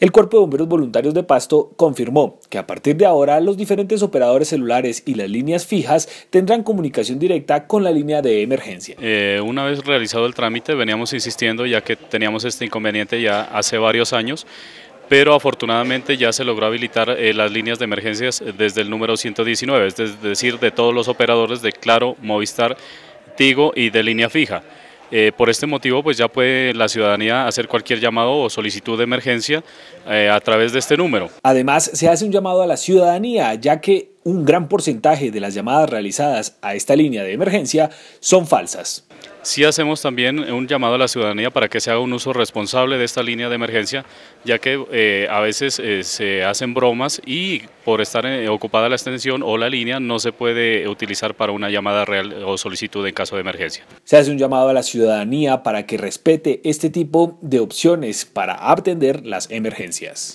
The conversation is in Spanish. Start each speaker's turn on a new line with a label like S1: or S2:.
S1: El Cuerpo de Bomberos Voluntarios de Pasto confirmó que a partir de ahora los diferentes operadores celulares y las líneas fijas tendrán comunicación directa con la línea de emergencia.
S2: Eh, una vez realizado el trámite veníamos insistiendo ya que teníamos este inconveniente ya hace varios años pero afortunadamente ya se logró habilitar eh, las líneas de emergencias desde el número 119, es decir, de todos los operadores de Claro, Movistar, Tigo y de línea fija. Eh, por este motivo, pues ya puede la ciudadanía hacer cualquier llamado o solicitud de emergencia eh, a través de este número.
S1: Además, se hace un llamado a la ciudadanía, ya que un gran porcentaje de las llamadas realizadas a esta línea de emergencia son falsas.
S2: Si hacemos también un llamado a la ciudadanía para que se haga un uso responsable de esta línea de emergencia, ya que eh, a veces eh, se hacen bromas y por estar eh, ocupada la extensión o la línea no se puede utilizar para una llamada real o solicitud en caso de emergencia.
S1: Se hace un llamado a la ciudadanía para que respete este tipo de opciones para atender las emergencias.